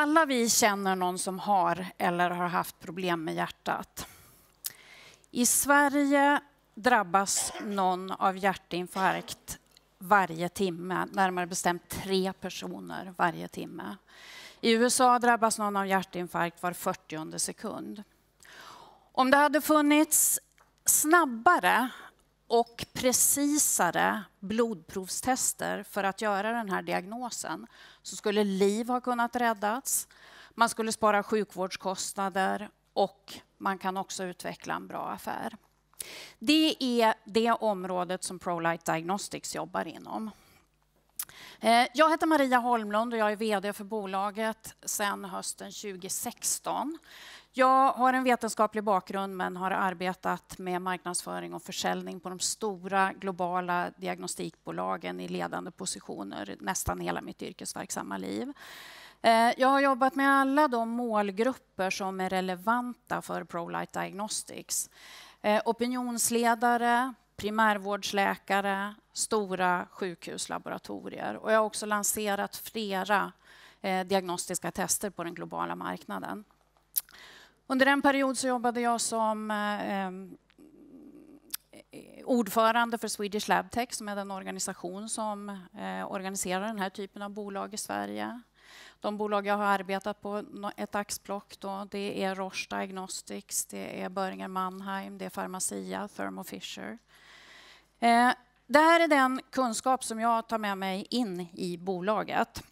Alla vi känner någon som har eller har haft problem med hjärtat. I Sverige drabbas någon av hjärtinfarkt varje timme, närmare bestämt tre personer varje timme. I USA drabbas någon av hjärtinfarkt var 40 sekund. Om det hade funnits snabbare och precisare blodprovstester för att göra den här diagnosen så skulle liv ha kunnat räddas, man skulle spara sjukvårdskostnader och man kan också utveckla en bra affär. Det är det området som ProLight Diagnostics jobbar inom. Eh, jag heter Maria Holmlund och jag är VD för bolaget sedan hösten 2016. Jag har en vetenskaplig bakgrund men har arbetat med marknadsföring och försäljning på de stora globala diagnostikbolagen i ledande positioner nästan hela mitt yrkesverksamma liv. Eh, jag har jobbat med alla de målgrupper som är relevanta för ProLight Diagnostics. Eh, opinionsledare, primärvårdsläkare, stora sjukhuslaboratorier. Och jag har också lanserat flera eh, diagnostiska tester på den globala marknaden. Under en period så jobbade jag som eh, eh, eh, ordförande för Swedish Labtech som är den organisation som eh, organiserar den här typen av bolag i Sverige. De bolag jag har arbetat på, ett axplock, då, det är Roche Diagnostics, det är Boehringer Mannheim, det är Pharmacia, Thermo Fisher. Eh, det här är den kunskap som jag tar med mig in i bolaget.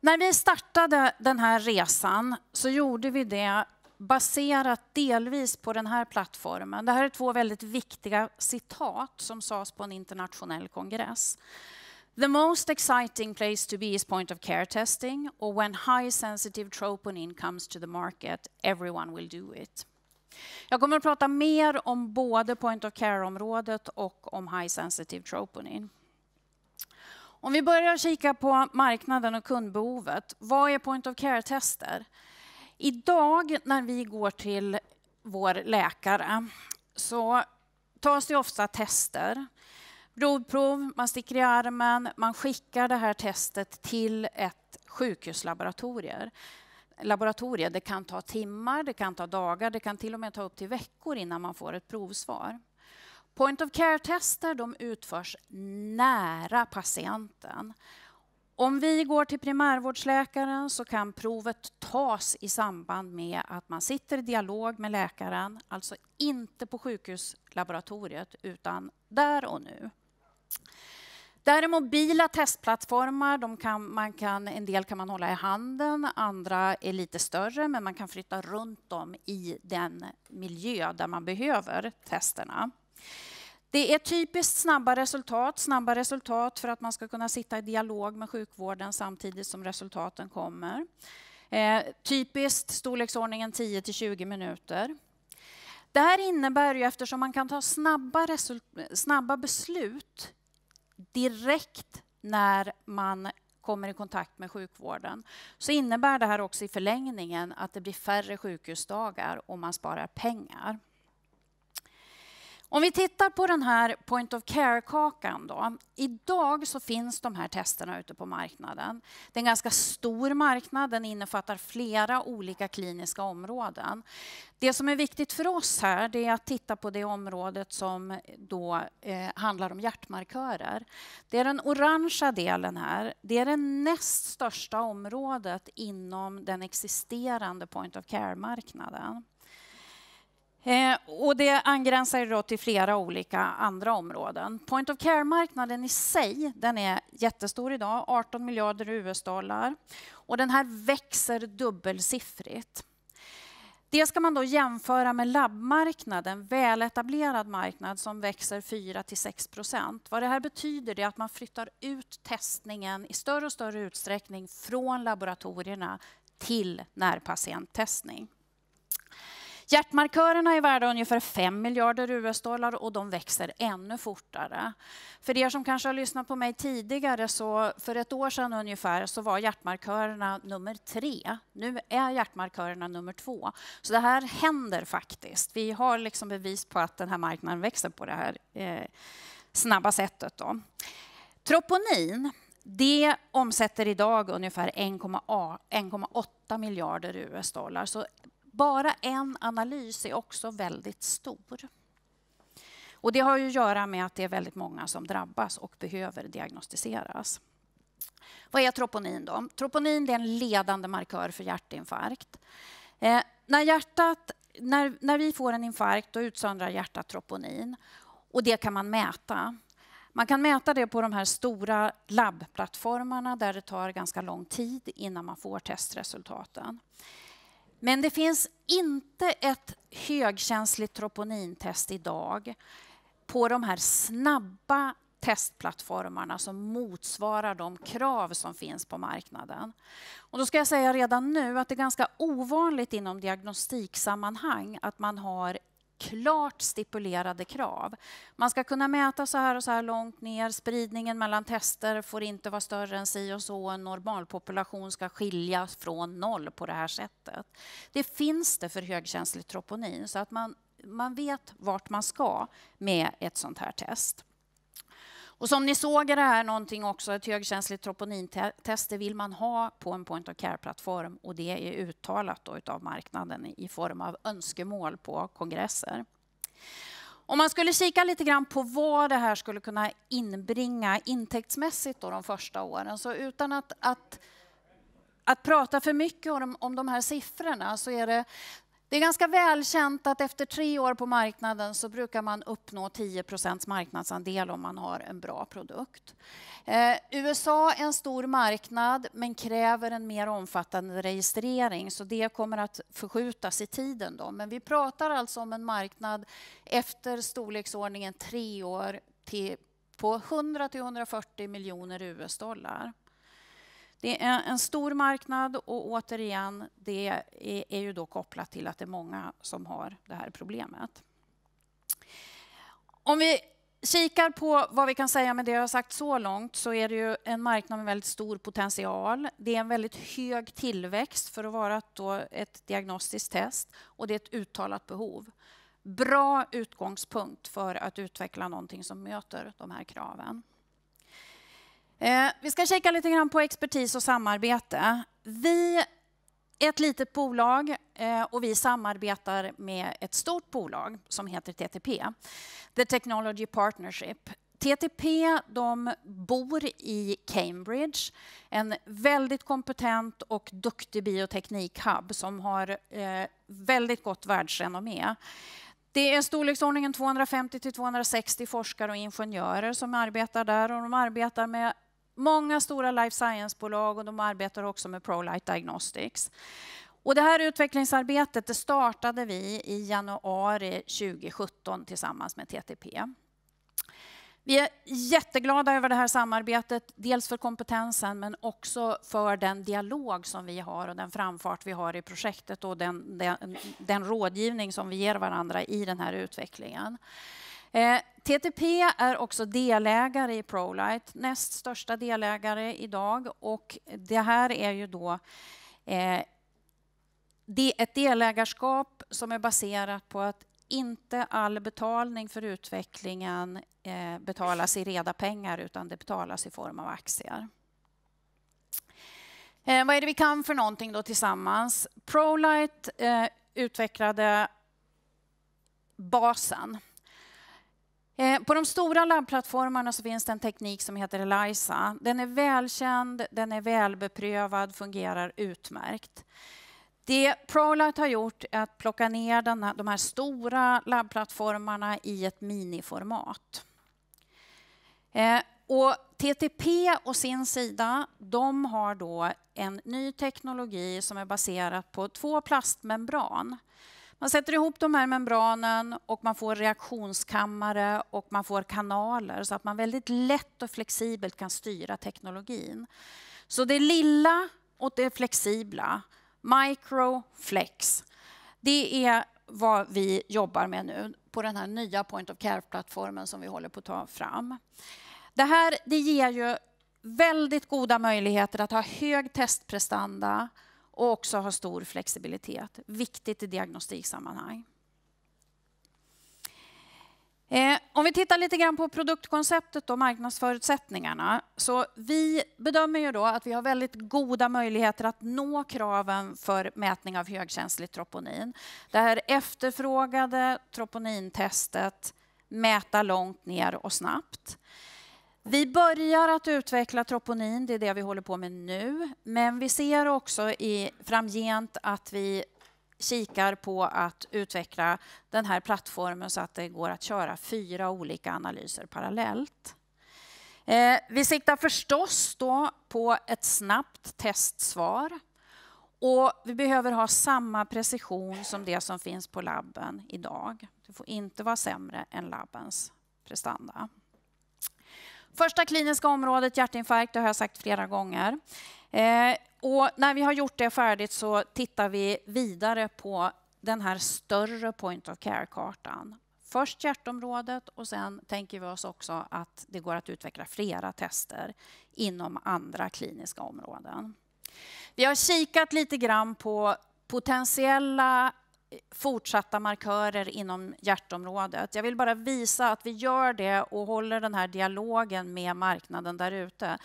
När vi startade den här resan så gjorde vi det baserat delvis på den här plattformen. Det här är två väldigt viktiga citat som sades på en internationell kongress. The most exciting place to be is point of care testing or when high sensitive troponin comes to the market, everyone will do it. Jag kommer att prata mer om både point of care-området och om high sensitive troponin. Om vi börjar kika på marknaden och kundbehovet. Vad är point of care-tester? Idag när vi går till vår läkare så tas det ofta tester. Blodprov, man sticker i armen, man skickar det här testet till ett sjukhuslaboratorium. Laboratorier Det kan ta timmar, det kan ta dagar, det kan till och med ta upp till veckor innan man får ett provsvar. Point of care-tester utförs nära patienten. Om vi går till primärvårdsläkaren så kan provet tas i samband med att man sitter i dialog med läkaren, alltså inte på sjukhuslaboratoriet utan där och nu. Det här är mobila testplattformar. Kan, man kan, en del kan man hålla i handen, andra är lite större men man kan flytta runt dem i den miljö där man behöver testerna. Det är typiskt snabba resultat, snabba resultat för att man ska kunna sitta i dialog med sjukvården samtidigt som resultaten kommer. Eh, typiskt storleksordningen 10 till 20 minuter. Det här innebär ju, eftersom man kan ta snabba, snabba beslut direkt när man kommer i kontakt med sjukvården så innebär det här också i förlängningen att det blir färre sjukhusdagar och man sparar pengar. Om vi tittar på den här point of care-kakan då. Idag så finns de här testerna ute på marknaden. Det är en ganska stor marknad, den innefattar flera olika kliniska områden. Det som är viktigt för oss här det är att titta på det området som då eh, handlar om hjärtmarkörer. Det är den orangea delen här. Det är det näst största området inom den existerande point of care-marknaden. Eh, och det angränsar då till flera olika andra områden. Point of care-marknaden i sig den är jättestor idag, 18 miljarder US-dollar. Och den här växer dubbelsiffrigt. Det ska man då jämföra med labbmarknaden, väletablerad marknad som växer 4 6 procent. Vad det här betyder är att man flyttar ut testningen i större och större utsträckning från laboratorierna till närpatienttestning. Hjärtmarkörerna är värda ungefär 5 miljarder US-dollar och de växer ännu fortare. För er som kanske har lyssnat på mig tidigare, så för ett år sedan ungefär så var hjärtmarkörerna nummer tre. Nu är hjärtmarkörerna nummer två. Så det här händer faktiskt. Vi har liksom bevis på att den här marknaden växer på det här eh, snabba sättet. Då. Troponin, det omsätter idag ungefär 1,8 miljarder US-dollar bara en analys är också väldigt stor. Och det har ju att göra med att det är väldigt många som drabbas och behöver diagnostiseras. Vad är troponin då? Troponin är en ledande markör för hjärtinfarkt. Eh, när, hjärtat, när, när vi får en infarkt då utsöndrar hjärtat troponin och det kan man mäta. Man kan mäta det på de här stora labbplattformarna där det tar ganska lång tid innan man får testresultaten. Men det finns inte ett högkänsligt troponintest idag på de här snabba testplattformarna som motsvarar de krav som finns på marknaden. Och då ska jag säga redan nu att det är ganska ovanligt inom diagnostiksammanhang att man har klart stipulerade krav. Man ska kunna mäta så här och så här långt ner. Spridningen mellan tester får inte vara större än si och så. En normalpopulation ska skiljas från noll på det här sättet. Det finns det för högkänslig troponin så att man, man vet vart man ska med ett sånt här test. Och som ni såg är det här någonting också, ett högkänsligt troponintest, det vill man ha på en point of care-plattform och det är uttalat av marknaden i form av önskemål på kongresser. Om man skulle kika lite grann på vad det här skulle kunna inbringa intäktsmässigt då de första åren, så utan att, att att prata för mycket om, om de här siffrorna så är det det är ganska välkänt att efter tre år på marknaden så brukar man uppnå 10 marknadsandel om man har en bra produkt. Eh, USA är en stor marknad men kräver en mer omfattande registrering så det kommer att förskjutas i tiden. Då. Men vi pratar alltså om en marknad efter storleksordningen tre år till, på 100 140 miljoner US-dollar. Det är en stor marknad och återigen, det är ju då kopplat till att det är många som har det här problemet. Om vi kikar på vad vi kan säga med det jag har sagt så långt så är det ju en marknad med väldigt stor potential. Det är en väldigt hög tillväxt för att vara ett diagnostiskt test och det är ett uttalat behov. Bra utgångspunkt för att utveckla någonting som möter de här kraven. Eh, vi ska kika lite grann på expertis och samarbete. Vi är ett litet bolag eh, och vi samarbetar med ett stort bolag som heter TTP, The Technology Partnership. TTP de bor i Cambridge, en väldigt kompetent och duktig bioteknikhubb som har eh, väldigt gott världsrenommé. Det är storleksordningen 250 till 260 forskare och ingenjörer som arbetar där och de arbetar med Många stora life science-bolag och de arbetar också med ProLight Diagnostics. Och det här utvecklingsarbetet det startade vi i januari 2017 tillsammans med TTP. Vi är jätteglada över det här samarbetet, dels för kompetensen men också för den dialog som vi har och den framfart vi har i projektet och den, den, den rådgivning som vi ger varandra i den här utvecklingen. Eh, TTP är också delägare i Prolight, näst största delägare idag. Och det här är ju då eh, ett delägarskap som är baserat på att inte all betalning för utvecklingen eh, betalas i reda pengar utan det betalas i form av aktier. vad är det vi kan för någonting då tillsammans? Prolight utvecklade basen Eh, på de stora labbplattformarna så finns det en teknik som heter ELISA. Den är välkänd, den är välbeprövad, fungerar utmärkt. Det ProLight har gjort är att plocka ner här, de här stora labbplattformarna i ett miniformat. Eh, och TTP och sin sida, de har då en ny teknologi som är baserad på två plastmembran man sätter ihop de här membranen och man får reaktionskammare och man får kanaler så att man väldigt lätt och flexibelt kan styra teknologin. Så det lilla och det flexibla, micro flex, det är vad vi jobbar med nu på den här nya Point of Care-plattformen som vi håller på att ta fram. Det här det ger ju väldigt goda möjligheter att ha hög testprestanda, och också ha stor flexibilitet. Viktigt i diagnostiksammanhang. Eh, om vi tittar lite grann på produktkonceptet och marknadsförutsättningarna. Så vi bedömer ju då att vi har väldigt goda möjligheter att nå kraven för mätning av högkänslig troponin. Det här efterfrågade troponintestet, mäta långt ner och snabbt. Vi börjar att utveckla troponin, det är det vi håller på med nu. Men vi ser också i, framgent att vi kikar på att utveckla den här plattformen så att det går att köra fyra olika analyser parallellt. Eh, vi siktar förstås då på ett snabbt testsvar. Och vi behöver ha samma precision som det som finns på labben idag. Det får inte vara sämre än labbens prestanda. Första kliniska området, hjärtinfarkt, det har jag sagt flera gånger. Eh, och när vi har gjort det färdigt så tittar vi vidare på den här större point of care-kartan. Först hjärtområdet och sen tänker vi oss också att det går att utveckla flera tester inom andra kliniska områden. Vi har kikat lite grann på potentiella fortsatta markörer inom hjärtområdet. Jag vill bara visa att vi gör det och håller den här dialogen med marknaden där ute.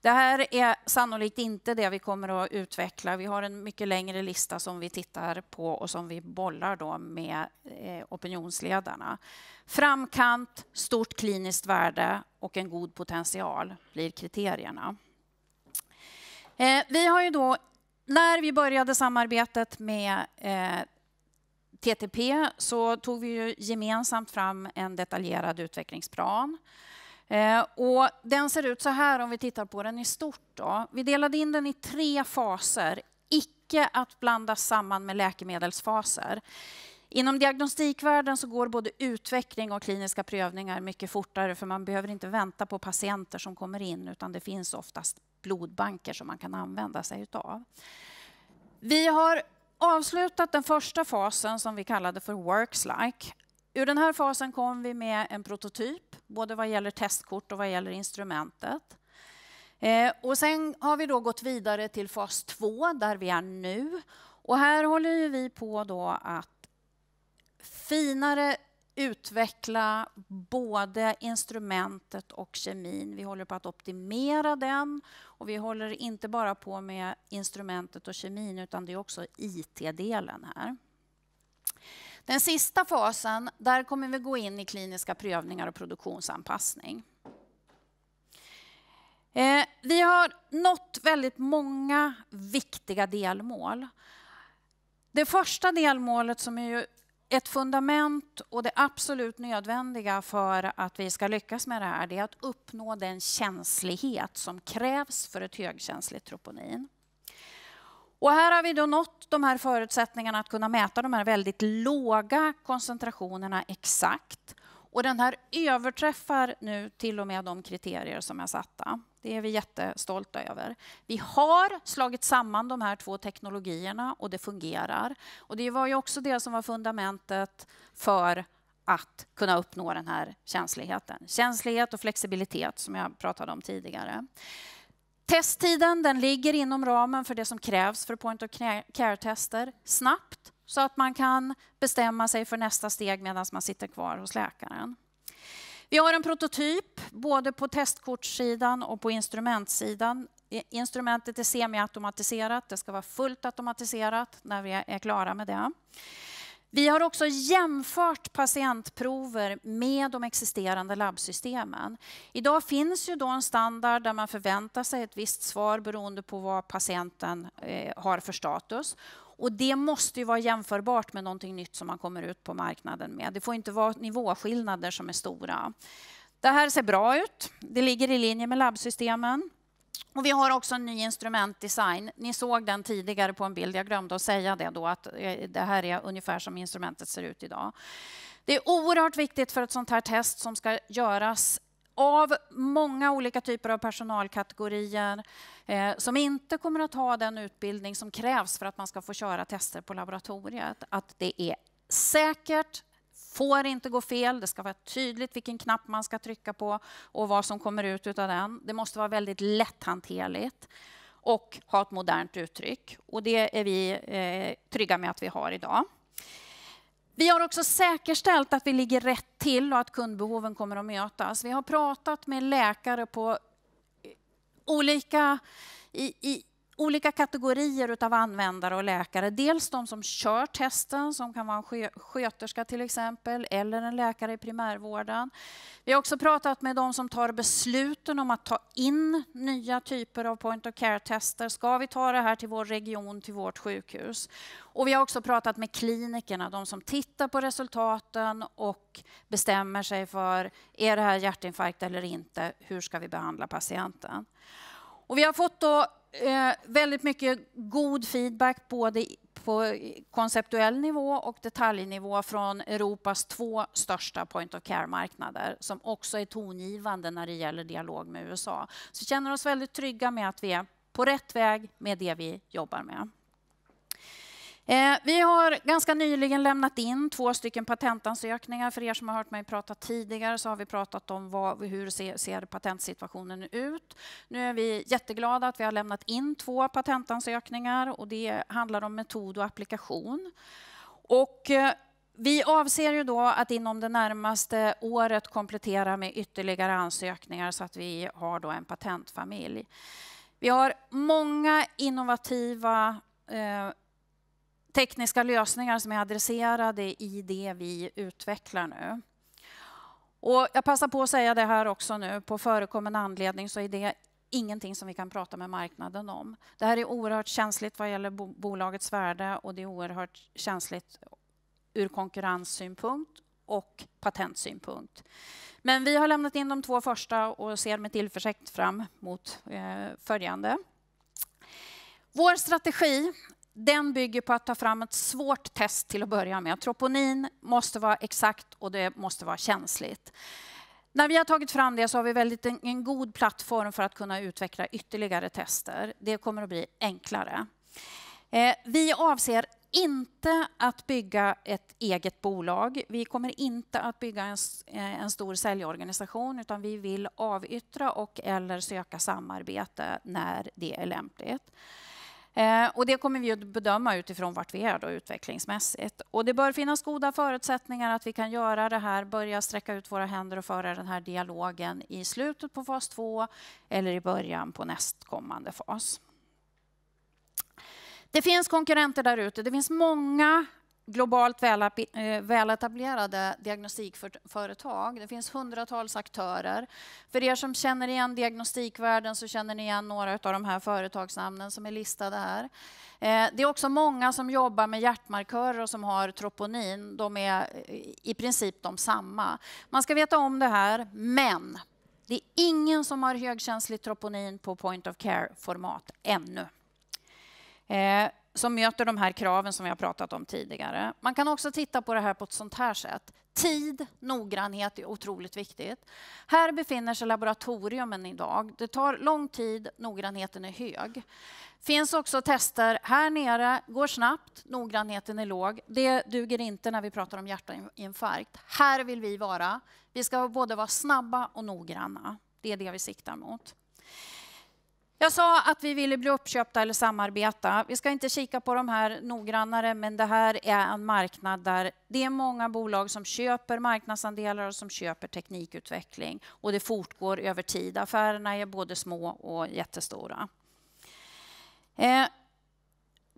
Det här är sannolikt inte det vi kommer att utveckla. Vi har en mycket längre lista som vi tittar på och som vi bollar då med eh, opinionsledarna. Framkant, stort kliniskt värde och en god potential blir kriterierna. Eh, vi har ju då, när vi började samarbetet med eh, TTP så tog vi ju gemensamt fram en detaljerad utvecklingsplan. Eh, och den ser ut så här om vi tittar på den i stort. Då. Vi delade in den i tre faser, icke att blanda samman med läkemedelsfaser. Inom diagnostikvärlden så går både utveckling och kliniska prövningar mycket fortare för man behöver inte vänta på patienter som kommer in utan det finns oftast blodbanker som man kan använda sig utav. Vi har avslutat den första fasen som vi kallade för Works Like. Ur den här fasen kom vi med en prototyp, både vad gäller testkort och vad gäller instrumentet. Eh, och sen har vi då gått vidare till fas två, där vi är nu. Och här håller vi på då att finare utveckla både instrumentet och kemin. Vi håller på att optimera den och vi håller inte bara på med instrumentet och kemin utan det är också IT-delen här. Den sista fasen, där kommer vi gå in i kliniska prövningar och produktionsanpassning. Eh, vi har nått väldigt många viktiga delmål. Det första delmålet som är ett fundament och det absolut nödvändiga för att vi ska lyckas med det här det är att uppnå den känslighet som krävs för ett högkänsligt troponin. Och här har vi då nått de här förutsättningarna att kunna mäta de här väldigt låga koncentrationerna exakt. Och den här överträffar nu till och med de kriterier som är satta. Det är vi jättestolta över. Vi har slagit samman de här två teknologierna och det fungerar. Och det var ju också det som var fundamentet för att kunna uppnå den här känsligheten. Känslighet och flexibilitet som jag pratade om tidigare. Testtiden den ligger inom ramen för det som krävs för point of care-tester. Snabbt, så att man kan bestämma sig för nästa steg medan man sitter kvar hos läkaren. Vi har en prototyp både på testkortssidan och på instrumentsidan. Instrumentet är semiautomatiserat, det ska vara fullt automatiserat när vi är klara med det. Vi har också jämfört patientprover med de existerande labbsystemen. Idag finns ju då en standard där man förväntar sig ett visst svar beroende på vad patienten eh, har för status. Och det måste ju vara jämförbart med någonting nytt som man kommer ut på marknaden med. Det får inte vara nivåskillnader som är stora. Det här ser bra ut. Det ligger i linje med labbsystemen. Och vi har också en ny instrumentdesign. Ni såg den tidigare på en bild. Jag glömde att säga det då, att eh, det här är ungefär som instrumentet ser ut idag. Det är oerhört viktigt för ett sånt här test som ska göras av många olika typer av personalkategorier eh, som inte kommer att ha den utbildning som krävs för att man ska få köra tester på laboratoriet. Att det är säkert, får inte gå fel, det ska vara tydligt vilken knapp man ska trycka på och vad som kommer ut av den. Det måste vara väldigt lätthanterligt och ha ett modernt uttryck. Och det är vi eh, trygga med att vi har idag. Vi har också säkerställt att vi ligger rätt till och att kundbehoven kommer att mötas. Vi har pratat med läkare på olika, i, olika kategorier av användare och läkare. Dels de som kör testen, som kan vara en sköterska till exempel, eller en läkare i primärvården. Vi har också pratat med de som tar besluten om att ta in nya typer av point of care-tester. Ska vi ta det här till vår region, till vårt sjukhus? Och vi har också pratat med klinikerna, de som tittar på resultaten och bestämmer sig för, är det här hjärtinfarkt eller inte? Hur ska vi behandla patienten? Och vi har fått då eh, väldigt mycket god feedback både på konceptuell nivå och detaljnivå från Europas två största point of care-marknader som också är tongivande när det gäller dialog med USA. Så vi känner oss väldigt trygga med att vi är på rätt väg med det vi jobbar med. Eh, vi har ganska nyligen lämnat in två stycken patentansökningar. För er som har hört mig prata tidigare så har vi pratat om vad, hur ser, ser patentsituationen ut. Nu är vi jätteglada att vi har lämnat in två patentansökningar och det handlar om metod och applikation. Och, eh, vi avser ju då att inom det närmaste året komplettera med ytterligare ansökningar så att vi har då en patentfamilj. Vi har många innovativa eh, tekniska lösningar som är adresserade i det vi utvecklar nu. Och jag passar på att säga det här också nu, på förekommande anledning så är det ingenting som vi kan prata med marknaden om. Det här är oerhört känsligt vad gäller bolagets värde och det är oerhört känsligt ur konkurrenssynpunkt och patentsynpunkt. Men vi har lämnat in de två första och ser med tillförsikt fram mot eh, följande. Vår strategi den bygger på att ta fram ett svårt test till att börja med. Troponin måste vara exakt och det måste vara känsligt. När vi har tagit fram det så har vi väldigt en, en god plattform för att kunna utveckla ytterligare tester. Det kommer att bli enklare. Eh, vi avser inte att bygga ett eget bolag. Vi kommer inte att bygga en, eh, en stor säljorganisation utan vi vill avyttra och eller söka samarbete när det är lämpligt. Eh, och det kommer vi att bedöma utifrån vart vi är då, utvecklingsmässigt. Och det bör finnas goda förutsättningar att vi kan göra det här, börja sträcka ut våra händer och föra den här dialogen i slutet på fas 2 eller i början på nästkommande fas. Det finns konkurrenter där ute. Det finns många globalt eh, väletablerade diagnostikföretag. Det finns hundratals aktörer. För er som känner igen diagnostikvärlden så känner ni igen några av de här företagsnamnen som är listade här. Eh, det är också många som jobbar med hjärtmarkörer och som har troponin. De är eh, i princip de samma. Man ska veta om det här, men det är ingen som har högkänslig troponin på point of care-format ännu som möter de här kraven som vi har pratat om tidigare. Man kan också titta på det här på ett sånt här sätt. Tid, noggrannhet är otroligt viktigt. Här befinner sig laboratoriumen idag. Det tar lång tid, noggrannheten är hög. finns också tester här nere, går snabbt, noggrannheten är låg. Det duger inte när vi pratar om hjärtinfarkt. Här vill vi vara. Vi ska både vara snabba och noggranna. Det är det vi siktar mot. Jag sa att vi ville bli uppköpta eller samarbeta. Vi ska inte kika på de här noggrannare, men det här är en marknad där det är många bolag som köper marknadsandelar och som köper teknikutveckling. Och det fortgår över tid. Affärerna är både små och jättestora. Eh,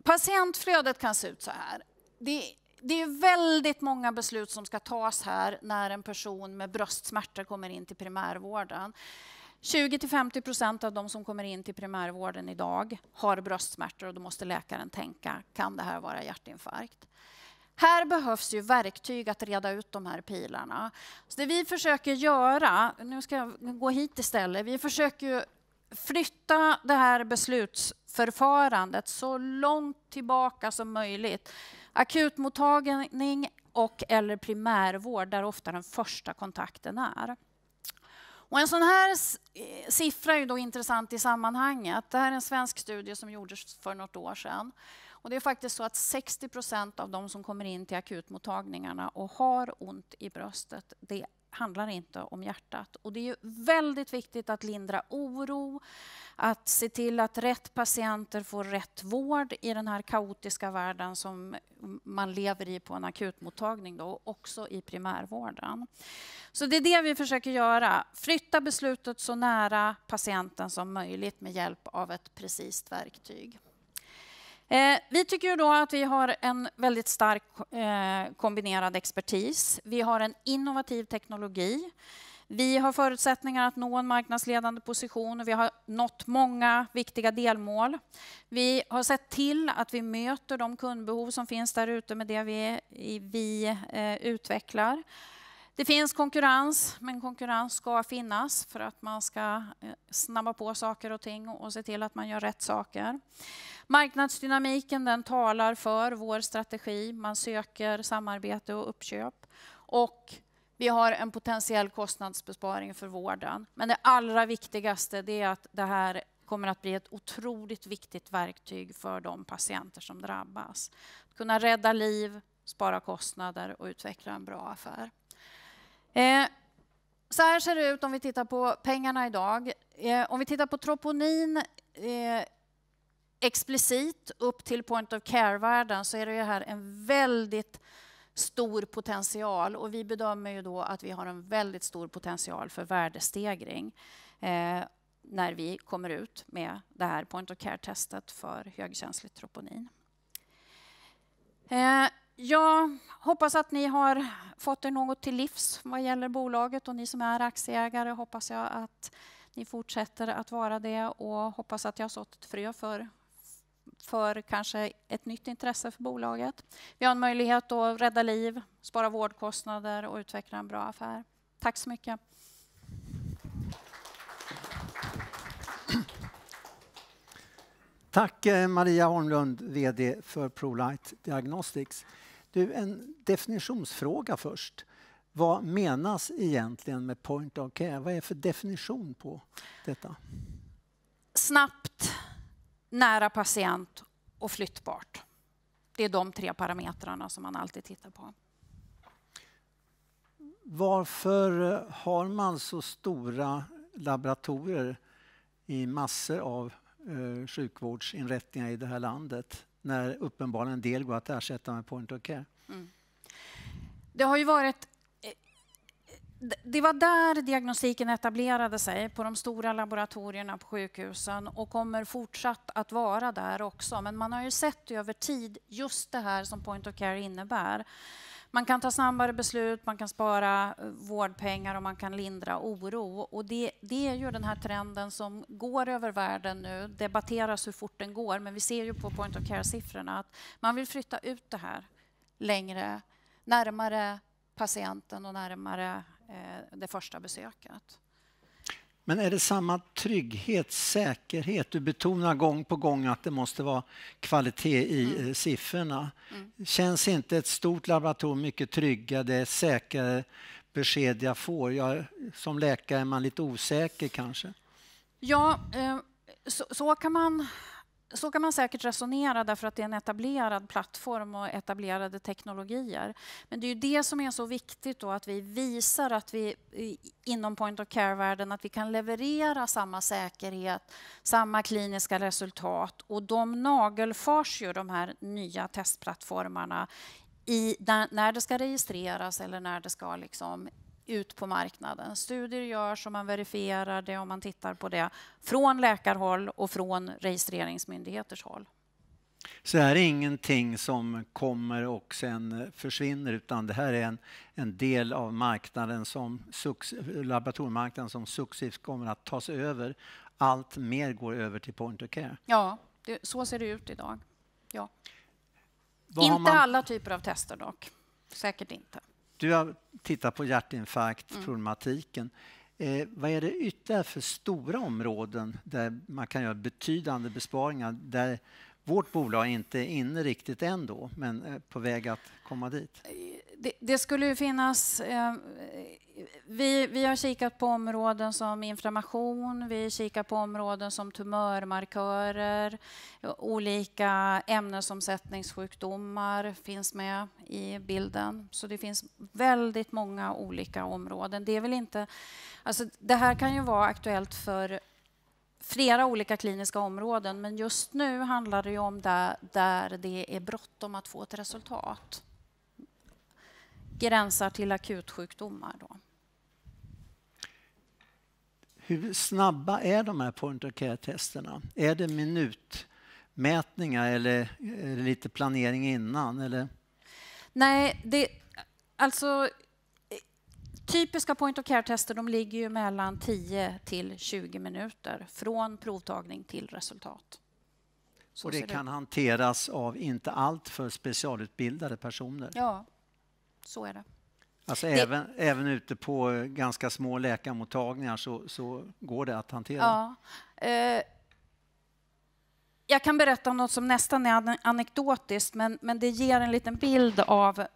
patientflödet kan se ut så här. Det, det är väldigt många beslut som ska tas här när en person med bröstsmärta kommer in till primärvården. 20-50 procent av de som kommer in till primärvården idag har bröstsmärtor och då måste läkaren tänka, kan det här vara hjärtinfarkt? Här behövs ju verktyg att reda ut de här pilarna. Så det vi försöker göra, nu ska jag gå hit istället, vi försöker flytta det här beslutsförfarandet så långt tillbaka som möjligt. Akutmottagning och eller primärvård, där ofta den första kontakten är. Och en sån här siffra är då intressant i sammanhanget. Det här är en svensk studie som gjordes för något år sedan. Och det är faktiskt så att 60 procent av de som kommer in till akutmottagningarna och har ont i bröstet, det handlar inte om hjärtat. Och det är ju väldigt viktigt att lindra oro, att se till att rätt patienter får rätt vård i den här kaotiska världen som man lever i på en akutmottagning då, och också i primärvården. Så det är det vi försöker göra, flytta beslutet så nära patienten som möjligt med hjälp av ett precist verktyg. Eh, vi tycker då att vi har en väldigt stark eh, kombinerad expertis. Vi har en innovativ teknologi. Vi har förutsättningar att nå en marknadsledande position och vi har nått många viktiga delmål. Vi har sett till att vi möter de kundbehov som finns där ute med det vi, vi eh, utvecklar. Det finns konkurrens, men konkurrens ska finnas för att man ska eh, snabba på saker och ting och se till att man gör rätt saker. Marknadsdynamiken den talar för vår strategi. Man söker samarbete och uppköp. Och vi har en potentiell kostnadsbesparing för vården. Men det allra viktigaste är att det här kommer att bli ett otroligt viktigt verktyg för de patienter som drabbas. Att kunna rädda liv, spara kostnader och utveckla en bra affär. Eh, så här ser det ut om vi tittar på pengarna idag. Eh, om vi tittar på troponin eh, explicit upp till point of care världen så är det här en väldigt stor potential och vi bedömer ju då att vi har en väldigt stor potential för värdestegring eh, när vi kommer ut med det här point of care-testet för högkänsligt troponin. Eh, jag hoppas att ni har fått er något till livs vad gäller bolaget och ni som är aktieägare hoppas jag att ni fortsätter att vara det och hoppas att jag har sått ett frö för, för kanske ett nytt intresse för bolaget. Vi har en möjlighet att rädda liv, spara vårdkostnader och utveckla en bra affär. Tack så mycket. Tack eh, Maria Holmlund, VD för ProLight Diagnostics. Du, en definitionsfråga först. Vad menas egentligen med point of care? Vad är för definition på detta? Snabbt, nära patient och flyttbart. Det är de tre parametrarna som man alltid tittar på. Varför har man så stora laboratorier i massor av eh, sjukvårdsinrättningar i det här landet? när uppenbarligen en del går att ersätta med point of care. Mm. Det har ju varit eh, det var där diagnostiken etablerade sig, på de stora laboratorierna på sjukhusen och kommer fortsatt att vara där också. Men man har ju sett över tid just det här som point of care innebär man kan ta snabbare beslut, man kan spara eh, vårdpengar och man kan lindra oro. Och det, det är ju den här trenden som går över världen nu, debatteras hur fort den går, men vi ser ju på point of care-siffrorna att man vill flytta ut det här längre, närmare patienten och närmare eh, det första besöket. Men är det samma trygghet, säkerhet? Du betonar gång på gång att det måste vara kvalitet i mm. Eh, siffrorna. Mm. Känns inte ett stort laboratorium mycket tryggare? Det är säkrare besked jag får. Jag, som läkare är man lite osäker kanske. Ja, eh, så, så kan man så kan man säkert resonera därför att det är en etablerad plattform och etablerade teknologier. Men det är ju det som är så viktigt då att vi visar att vi inom point of care-världen att vi kan leverera samma säkerhet, samma kliniska resultat och de nagelfars ju de här nya testplattformarna i, när det ska registreras eller när det ska liksom ut på marknaden. Studier görs och man verifierar det om man tittar på det från läkarhåll och från registreringsmyndigheters håll. Så det här är ingenting som kommer och sen försvinner utan det här är en, en del av marknaden som laboratoriemarknaden som successivt kommer att tas över. Allt mer går över till point of care. Ja, det, så ser det ut idag. Ja. inte man... alla typer av tester dock. Säkert inte. Du har tittat på hjärtinfarktproblematiken. Mm. Eh, vad är det ytterligare för stora områden där man kan göra betydande besparingar? Där vårt bolag är inte inne riktigt än då, men eh, på väg att komma dit. Det, det skulle ju finnas... Eh, vi, vi har kikat på områden som inflammation, vi kikar på områden som tumörmarkörer, olika ämnesomsättningssjukdomar finns med i bilden. Så det finns väldigt många olika områden. Det är väl inte... Alltså det här kan ju vara aktuellt för flera olika kliniska områden, men just nu handlar det om där, där det är bråttom att få ett resultat. Gränsar till akutsjukdomar. Då. Hur snabba är de här point of care-testerna? Är det minutmätningar eller är det lite planering innan? Eller? Nej, det, alltså Typiska point of care-tester ligger ju mellan 10 till 20 minuter från provtagning till resultat. Så och det kan det. hanteras av inte allt för specialutbildade personer? Ja, så är det. Alltså det... även, även ute på eh, ganska små läkarmottagningar så, så går det att hantera? Ja. Eh, jag kan berätta om något som nästan är anekdotiskt men, men det ger en liten bild av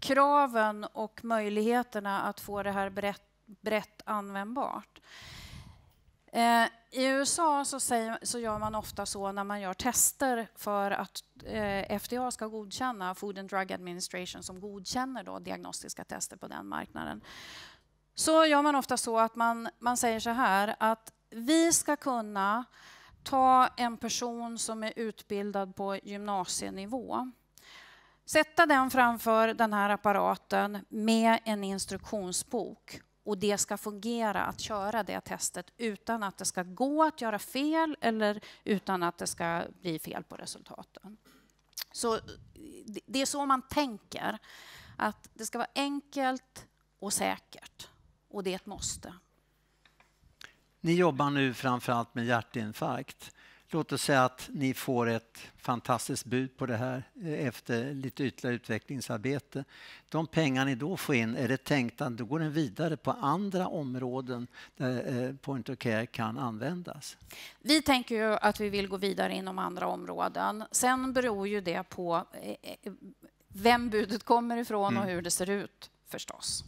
kraven och möjligheterna att få det här brett, brett användbart. Eh, I USA så, säger, så, gör man ofta så när man gör tester för att eh, FDA ska godkänna, Food and Drug Administration som godkänner då diagnostiska tester på den marknaden. Så gör man ofta så att man, man säger så här att vi ska kunna ta en person som är utbildad på gymnasienivå Sätta den framför den här apparaten med en instruktionsbok och det ska fungera att köra det testet utan att det ska gå att göra fel eller utan att det ska bli fel på resultaten. Så det är så man tänker, att det ska vara enkelt och säkert. Och det är ett måste. Ni jobbar nu framförallt med hjärtinfarkt. Låt oss säga att ni får ett fantastiskt bud på det här eh, efter lite ytterligare utvecklingsarbete. De pengar ni då får in, är det tänkt att då går den vidare på andra områden där eh, Point of Care kan användas? Vi tänker ju att vi vill gå vidare inom andra områden. Sen beror ju det på eh, vem budet kommer ifrån och mm. hur det ser ut förstås.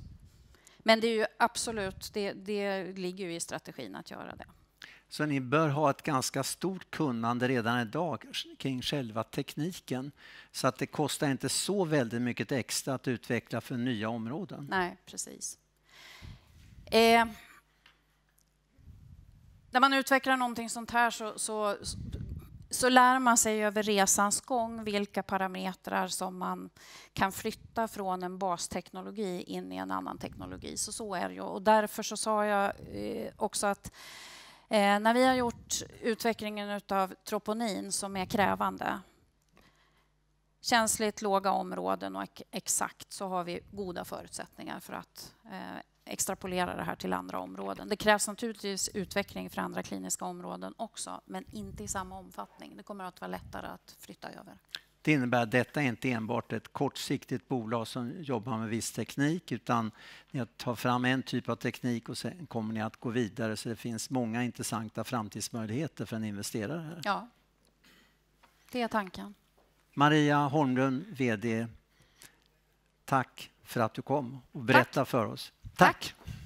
Men det är ju absolut, det, det ligger ju i strategin att göra det. Så ni bör ha ett ganska stort kunnande redan idag kring själva tekniken. Så att det kostar inte så väldigt mycket extra att utveckla för nya områden. Nej, precis. Eh, när man utvecklar någonting sånt här så, så, så lär man sig över resans gång vilka parametrar som man kan flytta från en basteknologi in i en annan teknologi. Så så är det ju. Och därför så sa jag eh, också att Eh, när vi har gjort utvecklingen av troponin som är krävande, känsligt, låga områden och exakt, så har vi goda förutsättningar för att eh, extrapolera det här till andra områden. Det krävs naturligtvis utveckling för andra kliniska områden också, men inte i samma omfattning. Det kommer att vara lättare att flytta över. Det innebär att detta inte enbart är ett kortsiktigt bolag som jobbar med viss teknik utan ni tar fram en typ av teknik och sen kommer ni att gå vidare så det finns många intressanta framtidsmöjligheter för en investerare här. Ja, det är tanken. Maria Holmlund, VD. Tack för att du kom och berättade för oss. Tack! Tack.